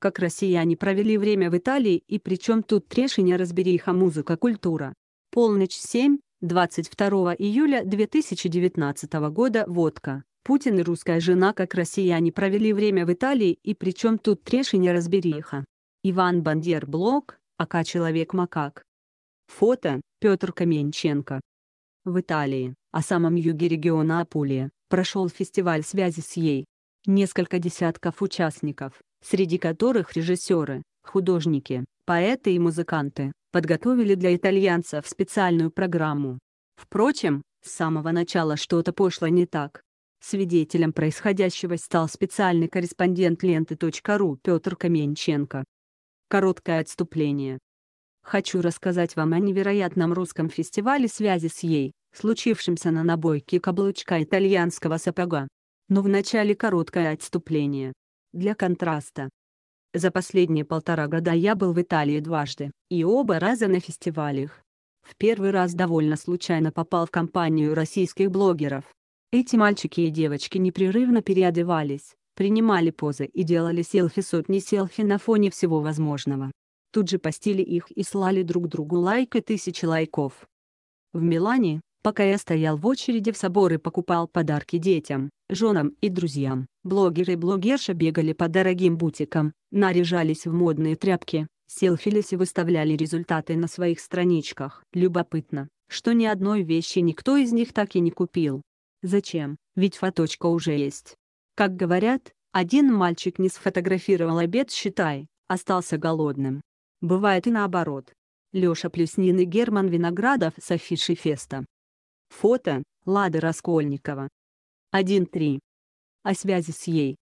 как россияне провели время в Италии и причем тут решение разбериха музыка культура. Полночь 7, 22 июля 2019 года водка. Путин и русская жена как россияне провели время в Италии и причем тут решение разбериха. Иван Бандер Блок, АК Человек-макак. Фото Петр Каменченко. В Италии, о а самом юге региона Апулия, прошел фестиваль связи с ей. Несколько десятков участников, среди которых режиссеры, художники, поэты и музыканты, подготовили для итальянцев специальную программу. Впрочем, с самого начала что-то пошло не так. Свидетелем происходящего стал специальный корреспондент ленты.ру Петр Каменченко. Короткое отступление. Хочу рассказать вам о невероятном русском фестивале связи с ей, случившемся на набойке каблучка итальянского сапога. Но вначале короткое отступление. Для контраста. За последние полтора года я был в Италии дважды, и оба раза на фестивалях. В первый раз довольно случайно попал в компанию российских блогеров. Эти мальчики и девочки непрерывно переодевались, принимали позы и делали селфи сотни селфи на фоне всего возможного. Тут же постили их и слали друг другу лайк и тысячи лайков. В Милане, Пока я стоял в очереди в собор и покупал подарки детям, женам и друзьям, блогеры и блогерша бегали по дорогим бутикам, наряжались в модные тряпки, селфились и выставляли результаты на своих страничках. Любопытно, что ни одной вещи никто из них так и не купил. Зачем? Ведь фоточка уже есть. Как говорят, один мальчик не сфотографировал обед, считай, остался голодным. Бывает и наоборот. Лёша Плюснин и Герман Виноградов с афиши феста Фото Лада Раскольникова. 1.3. О связи с ей.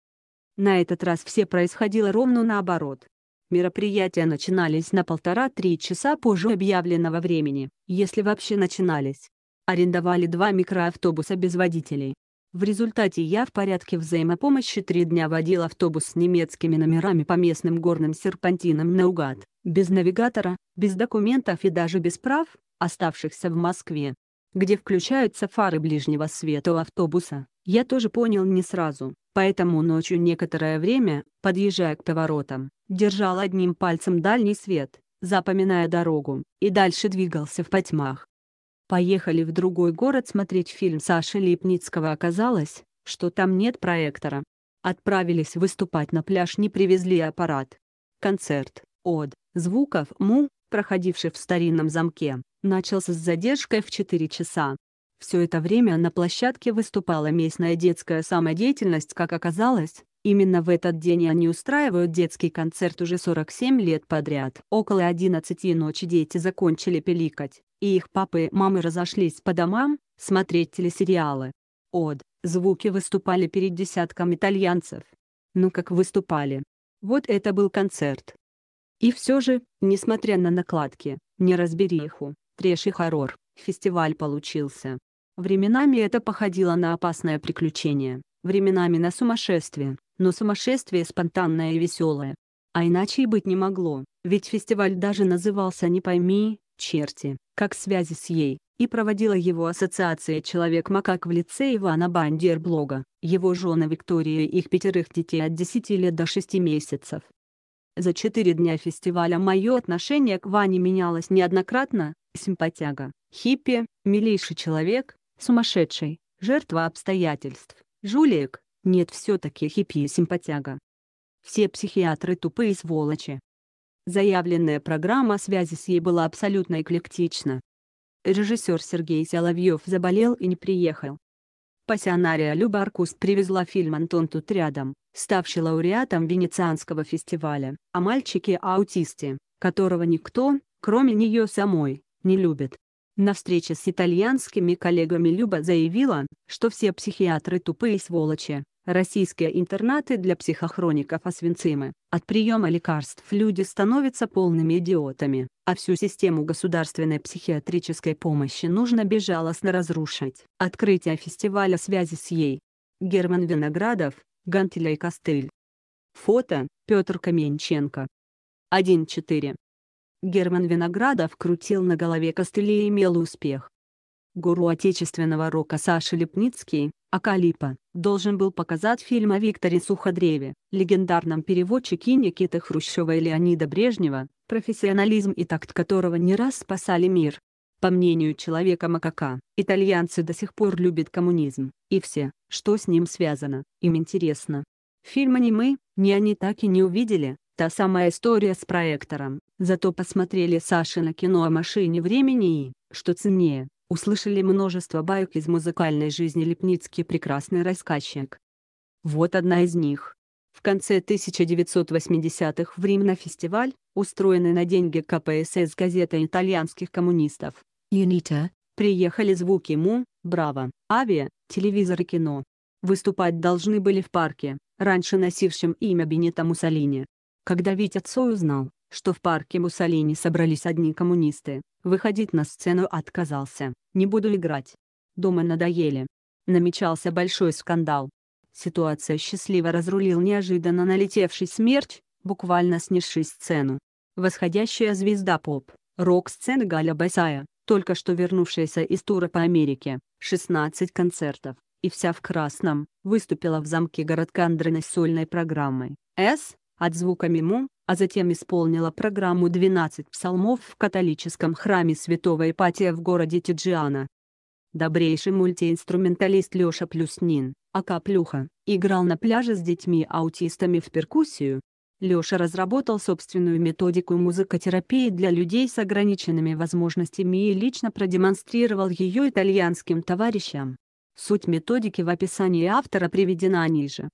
На этот раз все происходило ровно наоборот. Мероприятия начинались на полтора-три часа позже объявленного времени, если вообще начинались. Арендовали два микроавтобуса без водителей. В результате я в порядке взаимопомощи три дня водил автобус с немецкими номерами по местным горным серпантинам наугад, без навигатора, без документов и даже без прав, оставшихся в Москве где включаются фары ближнего света у автобуса, я тоже понял не сразу, поэтому ночью некоторое время, подъезжая к поворотам, держал одним пальцем дальний свет, запоминая дорогу, и дальше двигался в потьмах. Поехали в другой город смотреть фильм Саши Липницкого оказалось, что там нет проектора. Отправились выступать на пляж не привезли аппарат. Концерт, од, звуков МУ, проходивший в старинном замке, начался с задержкой в 4 часа. Все это время на площадке выступала местная детская самодеятельность, как оказалось. Именно в этот день они устраивают детский концерт уже 47 лет подряд. Около 11 ночи дети закончили пиликать, и их папы и мамы разошлись по домам, смотреть телесериалы. Од, звуки выступали перед десятком итальянцев. Ну как выступали. Вот это был концерт. И все же, несмотря на накладки, не неразбериху, и хоррор. Фестиваль получился. Временами это походило на опасное приключение, временами на сумасшествие, но сумасшествие спонтанное и веселое. А иначе и быть не могло, ведь фестиваль даже назывался «Не пойми, черти», как связи с ей, и проводила его ассоциация «Человек-макак» в лице Ивана Бандерблога, его жена Виктория и их пятерых детей от 10 лет до 6 месяцев. За четыре дня фестиваля мое отношение к Ване менялось неоднократно, симпатяга. Хиппи, милейший человек, сумасшедший, жертва обстоятельств. Жулик, нет все-таки хиппи и симпатяга. Все психиатры тупые сволочи. Заявленная программа связи с ей была абсолютно эклектична. Режиссер Сергей Соловьев заболел и не приехал. Пассионария Люба Аркус привезла фильм «Антон тут рядом», ставший лауреатом Венецианского фестиваля, о мальчике-аутисте, которого никто, кроме нее самой, не любит. На встрече с итальянскими коллегами Люба заявила, что все психиатры тупые сволочи. Российские интернаты для психохроников освенцимы. От приема лекарств люди становятся полными идиотами, а всю систему государственной психиатрической помощи нужно безжалостно разрушить. Открытие фестиваля связи с ей. Герман Виноградов, Гантеля и Костыль. Фото, Петр Каменченко. 1.4. Герман Виноградов крутил на голове костыли и имел успех. Гуру отечественного рока Саша Лепницкий, Акалипа, должен был показать фильм о Викторе Суходреве, легендарном переводчике Никиты Хрущева и Леонида Брежнева, профессионализм и такт которого не раз спасали мир. По мнению человека Макака, итальянцы до сих пор любят коммунизм, и все, что с ним связано, им интересно. Фильма ни мы, ни они так и не увидели, та самая история с проектором, Зато посмотрели Саши на кино о машине времени и, что ценнее, услышали множество баек из музыкальной жизни Лепницкий прекрасный рассказчик. Вот одна из них. В конце 1980-х в Рим на фестиваль, устроенный на деньги КПСС газета итальянских коммунистов, «Юнита», приехали звуки МУ, «Браво», «Авиа», телевизор и кино. Выступать должны были в парке, раньше носившем имя Бенито Муссолини. Когда Витя Цой узнал, что в парке Муссолини собрались одни коммунисты, выходить на сцену отказался, не буду играть. Дома надоели. Намечался большой скандал. Ситуация счастливо разрулил неожиданно налетевший смерть, буквально снесший сцену. Восходящая звезда поп, рок-сцены Галя Басая, только что вернувшаяся из тура по Америке, 16 концертов, и вся в красном, выступила в замке городка Андрена с сольной программой «С», от звука «Миму», а затем исполнила программу «12 псалмов» в католическом храме святого Ипатия в городе Тиджиана. Добрейший мультиинструменталист Лёша Плюснин, ака Плюха, играл на пляже с детьми-аутистами в перкуссию. Лёша разработал собственную методику музыкотерапии для людей с ограниченными возможностями и лично продемонстрировал ее итальянским товарищам. Суть методики в описании автора приведена ниже.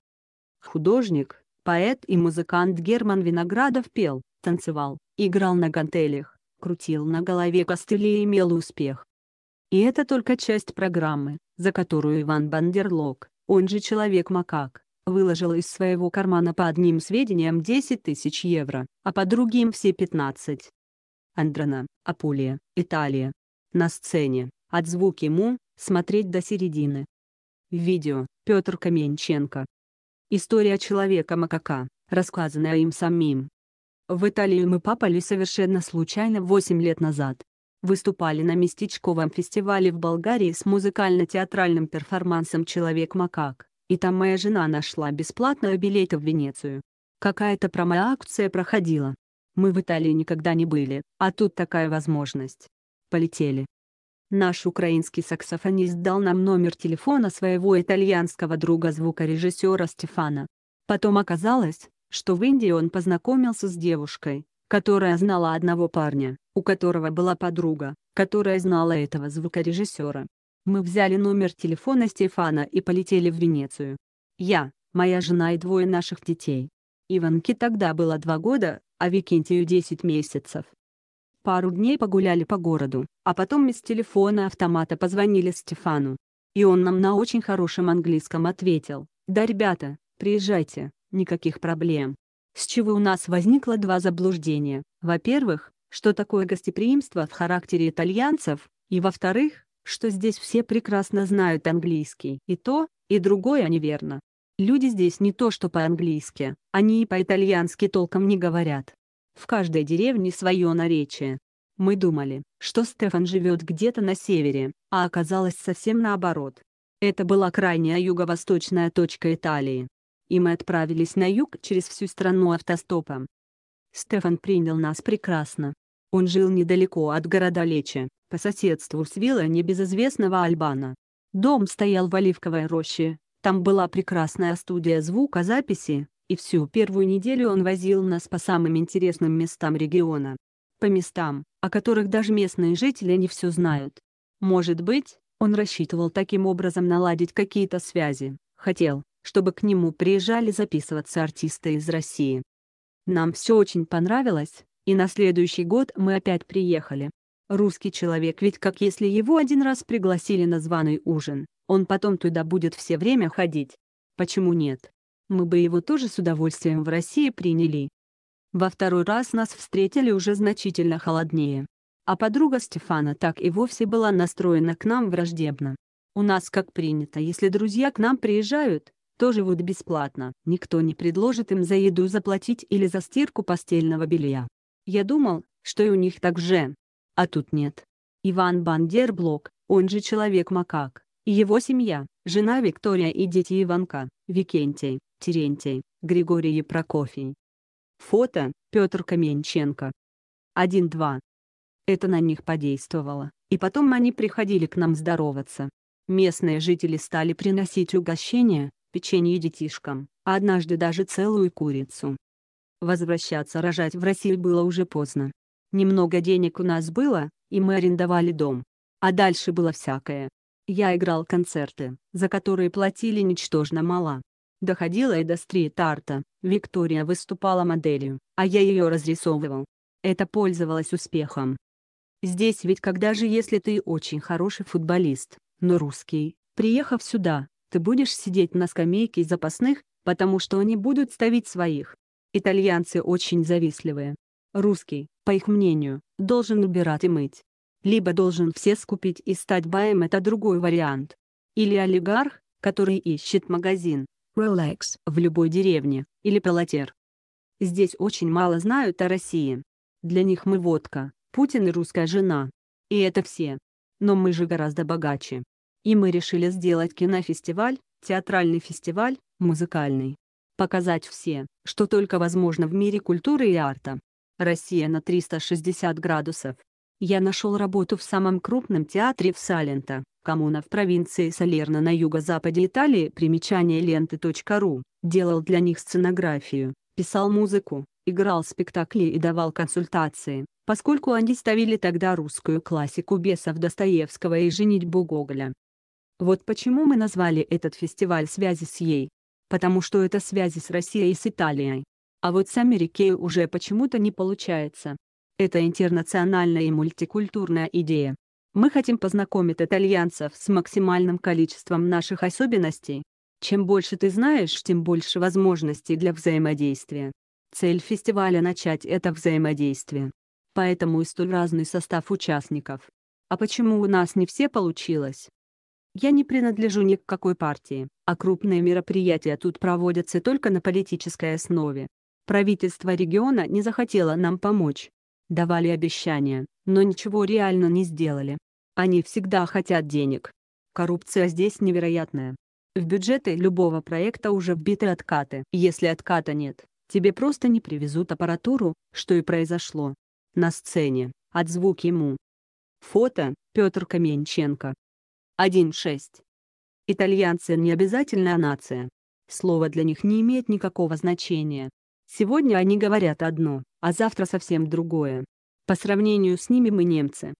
Художник, Поэт и музыкант Герман Виноградов пел, танцевал, играл на гантелях, крутил на голове костыли и имел успех. И это только часть программы, за которую Иван Бандерлог, он же Человек-макак, выложил из своего кармана по одним сведениям 10 тысяч евро, а по другим все 15. Андрона, Апулия, Италия. На сцене, от звуки му, смотреть до середины. Видео, Петр Каменченко. История человека-макака, рассказанная им самим. В Италию мы попали совершенно случайно 8 лет назад. Выступали на местечковом фестивале в Болгарии с музыкально-театральным перформансом «Человек-макак», и там моя жена нашла бесплатные билеты в Венецию. Какая-то промо-акция проходила. Мы в Италии никогда не были, а тут такая возможность. Полетели. Наш украинский саксофонист дал нам номер телефона своего итальянского друга-звукорежиссера Стефана. Потом оказалось, что в Индии он познакомился с девушкой, которая знала одного парня, у которого была подруга, которая знала этого звукорежиссера. Мы взяли номер телефона Стефана и полетели в Венецию. Я, моя жена и двое наших детей. Иванке тогда было два года, а Викентию 10 месяцев. Пару дней погуляли по городу, а потом из телефона автомата позвонили Стефану. И он нам на очень хорошем английском ответил, «Да, ребята, приезжайте, никаких проблем». С чего у нас возникло два заблуждения. Во-первых, что такое гостеприимство в характере итальянцев, и во-вторых, что здесь все прекрасно знают английский. И то, и другое неверно. Люди здесь не то что по-английски, они и по-итальянски толком не говорят. В каждой деревне свое наречие. Мы думали, что Стефан живет где-то на севере, а оказалось совсем наоборот. Это была крайняя юго-восточная точка Италии. И мы отправились на юг через всю страну автостопом. Стефан принял нас прекрасно. Он жил недалеко от города Лечи, по соседству с виллой небезызвестного Альбана. Дом стоял в оливковой роще, там была прекрасная студия звукозаписи, и всю первую неделю он возил нас по самым интересным местам региона. По местам, о которых даже местные жители не все знают. Может быть, он рассчитывал таким образом наладить какие-то связи, хотел, чтобы к нему приезжали записываться артисты из России. Нам все очень понравилось, и на следующий год мы опять приехали. Русский человек ведь как если его один раз пригласили на званый ужин, он потом туда будет все время ходить. Почему нет? мы бы его тоже с удовольствием в России приняли. Во второй раз нас встретили уже значительно холоднее. А подруга Стефана так и вовсе была настроена к нам враждебно. У нас как принято, если друзья к нам приезжают, то живут бесплатно, никто не предложит им за еду заплатить или за стирку постельного белья. Я думал, что и у них так же. А тут нет. Иван Бандерблок, он же Человек-макак, и его семья, жена Виктория и дети Иванка, Викентий, Терентий, Григорий Прокофий. Фото – Петр Каменченко. 1-2. Это на них подействовало, и потом они приходили к нам здороваться. Местные жители стали приносить угощения, печенье детишкам, а однажды даже целую курицу. Возвращаться рожать в Россию было уже поздно. Немного денег у нас было, и мы арендовали дом. А дальше было всякое. Я играл концерты, за которые платили ничтожно мало. Доходила и до стрит-арта, Виктория выступала моделью, а я ее разрисовывал. Это пользовалось успехом. Здесь ведь когда же если ты очень хороший футболист, но русский, приехав сюда, ты будешь сидеть на скамейке запасных, потому что они будут ставить своих. Итальянцы очень завистливые. Русский, по их мнению, должен убирать и мыть, либо должен все скупить и стать баем – это другой вариант. Или олигарх, который ищет магазин Rolex в любой деревне, или пелотер. Здесь очень мало знают о России. Для них мы водка, Путин и русская жена. И это все. Но мы же гораздо богаче. И мы решили сделать кинофестиваль, театральный фестиваль, музыкальный. Показать все, что только возможно в мире культуры и арта. Россия на 360 градусов. Я нашел работу в самом крупном театре в Саленто, коммуна в провинции Салерно на юго-западе Италии. Примечание ленты.ру. Делал для них сценографию, писал музыку, играл спектакли и давал консультации, поскольку они ставили тогда русскую классику бесов Достоевского и «Женитьбу Гоголя». Вот почему мы назвали этот фестиваль «Связи с ей». Потому что это связи с Россией и с Италией. А вот с Америкой уже почему-то не получается. Это интернациональная и мультикультурная идея. Мы хотим познакомить итальянцев с максимальным количеством наших особенностей. Чем больше ты знаешь, тем больше возможностей для взаимодействия. Цель фестиваля — начать это взаимодействие. Поэтому и столь разный состав участников. А почему у нас не все получилось? Я не принадлежу ни к какой партии, а крупные мероприятия тут проводятся только на политической основе. Правительство региона не захотело нам помочь давали обещания, но ничего реально не сделали. Они всегда хотят денег. Коррупция здесь невероятная. В бюджеты любого проекта уже вбиты откаты. Если отката нет, тебе просто не привезут аппаратуру, что и произошло. На сцене, от звук ему. Фото, Петр Каменченко. 1.6. Итальянцы не обязательная нация. Слово для них не имеет никакого значения. Сегодня они говорят одно, а завтра совсем другое. По сравнению с ними мы немцы.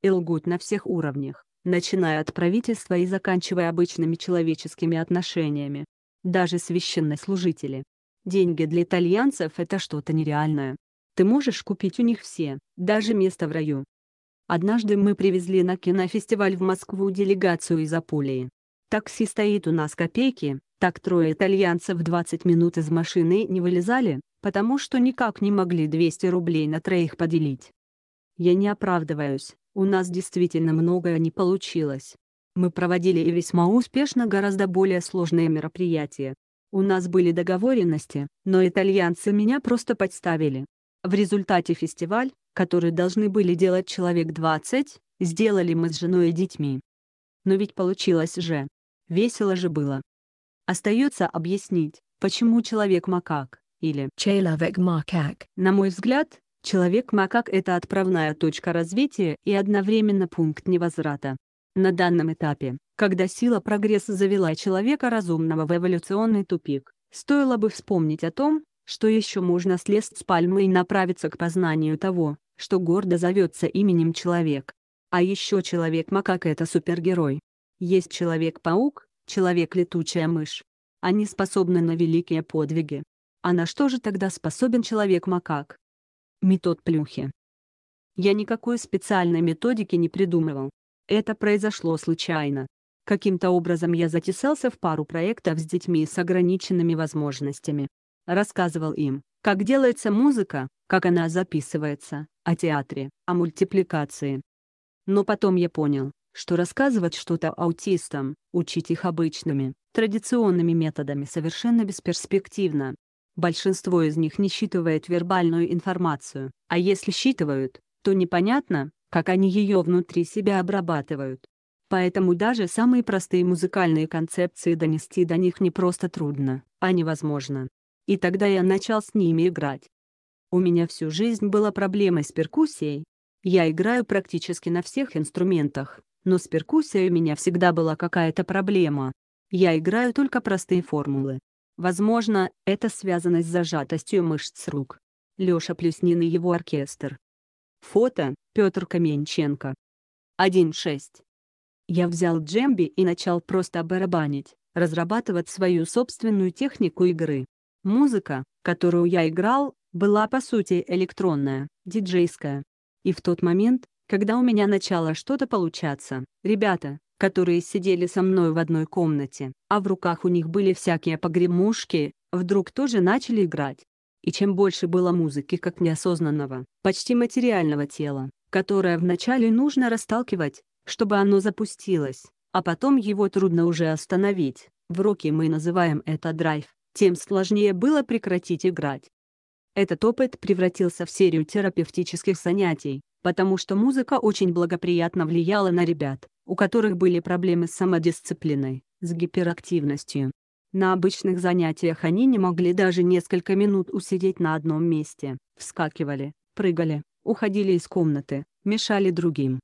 И лгут на всех уровнях, начиная от правительства и заканчивая обычными человеческими отношениями. Даже служители. Деньги для итальянцев – это что-то нереальное. Ты можешь купить у них все, даже место в раю. Однажды мы привезли на кинофестиваль в Москву делегацию из Апулии. Такси стоит у нас копейки, так трое итальянцев 20 минут из машины не вылезали, потому что никак не могли 200 рублей на троих поделить. Я не оправдываюсь, у нас действительно многое не получилось. Мы проводили и весьма успешно гораздо более сложные мероприятия. У нас были договоренности, но итальянцы меня просто подставили. В результате фестиваль, который должны были делать человек 20, сделали мы с женой и детьми. Но ведь получилось же. Весело же было. Остается объяснить, почему человек-макак или человек-макак. На мой взгляд, человек-макак — это отправная точка развития и одновременно пункт невозврата. На данном этапе, когда сила прогресса завела человека разумного в эволюционный тупик, стоило бы вспомнить о том, что еще можно слезть с пальмы и направиться к познанию того, что гордо зовется именем человек. А еще человек-макак — это супергерой. Есть человек-паук, человек-летучая мышь. Они способны на великие подвиги. А на что же тогда способен человек-макак? Метод плюхи. Я никакой специальной методики не придумывал. Это произошло случайно. Каким-то образом я затесался в пару проектов с детьми с ограниченными возможностями. Рассказывал им, как делается музыка, как она записывается, о театре, о мультипликации. Но потом я понял, что рассказывать что-то аутистам, учить их обычными, традиционными методами совершенно бесперспективно. Большинство из них не считывает вербальную информацию, а если считывают, то непонятно, как они ее внутри себя обрабатывают. Поэтому даже самые простые музыкальные концепции донести до них не просто трудно, а невозможно. И тогда я начал с ними играть. У меня всю жизнь была проблема с перкуссией. Я играю практически на всех инструментах, но с перкуссией у меня всегда была какая-то проблема. Я играю только простые формулы. Возможно, это связано с зажатостью мышц рук. Лёша Плюснин и его оркестр. Фото, Пётр Каменченко. 1.6. Я взял джемби и начал просто барабанить, разрабатывать свою собственную технику игры. Музыка, которую я играл, была по сути электронная, диджейская. И в тот момент, когда у меня начало что-то получаться, ребята, которые сидели со мной в одной комнате, а в руках у них были всякие погремушки, вдруг тоже начали играть. И чем больше было музыки как неосознанного, почти материального тела, которое вначале нужно расталкивать, чтобы оно запустилось, а потом его трудно уже остановить, в роке мы называем это драйв, тем сложнее было прекратить играть. Этот опыт превратился в серию терапевтических занятий, потому что музыка очень благоприятно влияла на ребят, у которых были проблемы с самодисциплиной, с гиперактивностью. На обычных занятиях они не могли даже несколько минут усидеть на одном месте, вскакивали, прыгали, уходили из комнаты, мешали другим.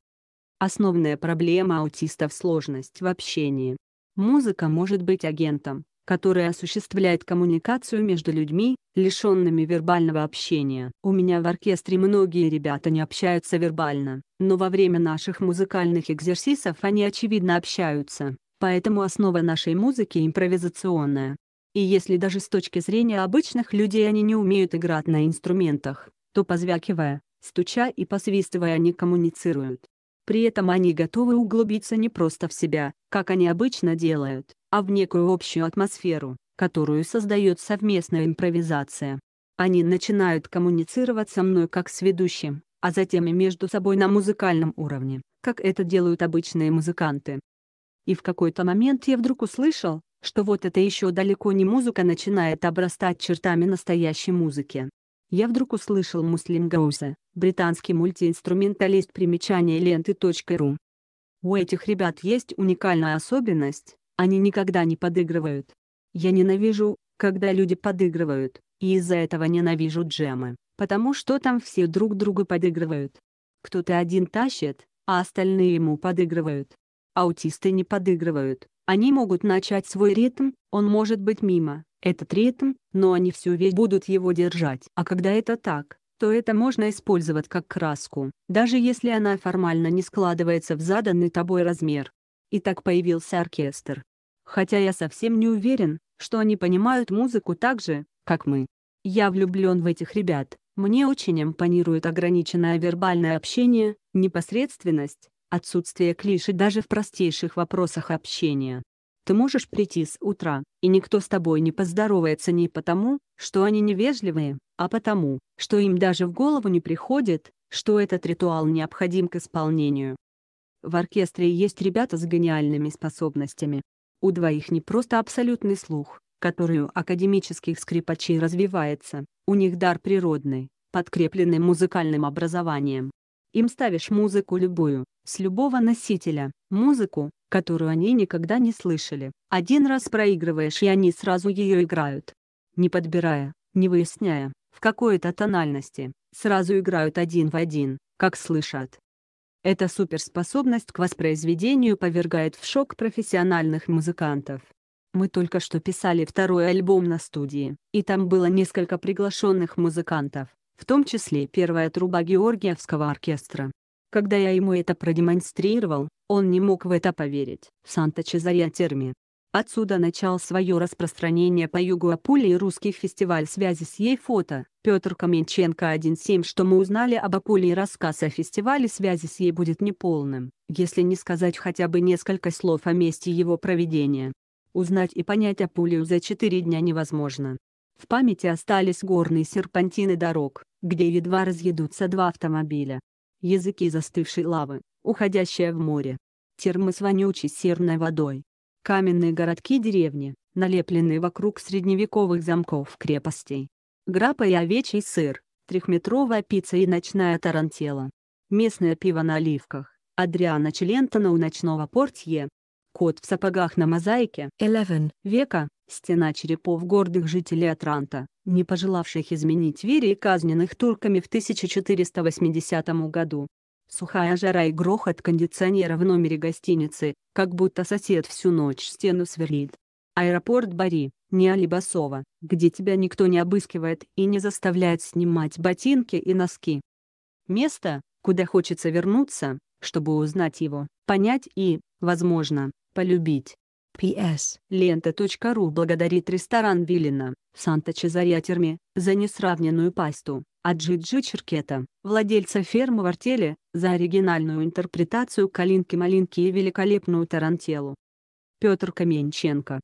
Основная проблема аутистов – сложность в общении. Музыка может быть агентом, которая осуществляет коммуникацию между людьми, лишенными вербального общения. У меня в оркестре многие ребята не общаются вербально, но во время наших музыкальных экзерсисов они очевидно общаются, поэтому основа нашей музыки импровизационная. И если даже с точки зрения обычных людей они не умеют играть на инструментах, то позвякивая, стуча и посвистывая они коммуницируют. При этом они готовы углубиться не просто в себя, как они обычно делают, а в некую общую атмосферу, которую создает совместная импровизация. Они начинают коммуницировать со мной как с ведущим, а затем и между собой на музыкальном уровне, как это делают обычные музыканты. И в какой-то момент я вдруг услышал, что вот это еще далеко не музыка начинает обрастать чертами настоящей музыки. Я вдруг услышал Муслим Гроуза, британский мультиинструменталист примечания ленты.ру. У этих ребят есть уникальная особенность, они никогда не подыгрывают. Я ненавижу, когда люди подыгрывают, и из-за этого ненавижу джемы, потому что там все друг другу подыгрывают. Кто-то один тащит, а остальные ему подыгрывают. Аутисты не подыгрывают, они могут начать свой ритм, он может быть мимо, этот ритм, но они всю вещь будут его держать. А когда это так, то это можно использовать как краску, даже если она формально не складывается в заданный тобой размер. И так появился оркестр. Хотя я совсем не уверен, что они понимают музыку так же, как мы. Я влюблен в этих ребят. Мне очень импонирует ограниченное вербальное общение, непосредственность, отсутствие клише даже в простейших вопросах общения. Ты можешь прийти с утра, и никто с тобой не поздоровается не потому, что они невежливые, а потому, что им даже в голову не приходит, что этот ритуал необходим к исполнению. В оркестре есть ребята с гениальными способностями. У двоих не просто абсолютный слух, который у академических скрипачей развивается, у них дар природный, подкрепленный музыкальным образованием. Им ставишь музыку любую, с любого носителя, музыку, которую они никогда не слышали. Один раз проигрываешь, и они сразу ее играют. Не подбирая, не выясняя, в какой-то тональности, сразу играют один в один, как слышат, эта суперспособность к воспроизведению повергает в шок профессиональных музыкантов. Мы только что писали второй альбом на студии, и там было несколько приглашенных музыкантов, в том числе первая труба Георгиевского оркестра. Когда я ему это продемонстрировал, он не мог в это поверить. Санта Чезария Терми, Отсюда начал свое распространение по югу Апулии русский фестиваль связи с ей фото. Петр Каменченко 1.7 Что мы узнали об Апулии рассказ о фестивале связи с ей будет неполным, если не сказать хотя бы несколько слов о месте его проведения. Узнать и понять Апулию за четыре дня невозможно. В памяти остались горные серпантины дорог, где едва разъедутся два автомобиля. Языки застывшей лавы, уходящая в море. Термы с вонючей серной водой, каменные городки-деревни, налепленные вокруг средневековых замков крепостей. Грапа и овечий сыр, трехметровая пицца и ночная тарантела. Местное пиво на оливках, Адриана Челентона у ночного портье. Кот в сапогах на мозаике 11 века, стена черепов гордых жителей Атранта, не пожелавших изменить вере и казненных турками в 1480 году. Сухая жара и грохот кондиционера в номере гостиницы, как будто сосед всю ночь стену сверлит. Аэропорт Бари, не Алибасова, где тебя никто не обыскивает и не заставляет снимать ботинки и носки. Место, куда хочется вернуться, чтобы узнать его, понять и, возможно, полюбить. П.С. Лента.ру благодарит ресторан Виллина, Санта-Чезарья-Терме, за несравненную пасту, а Джиджи Черкета, владельца фермы в артеле, за оригинальную интерпретацию «Калинки-малинки» и великолепную тарантелу. Петр Каменченко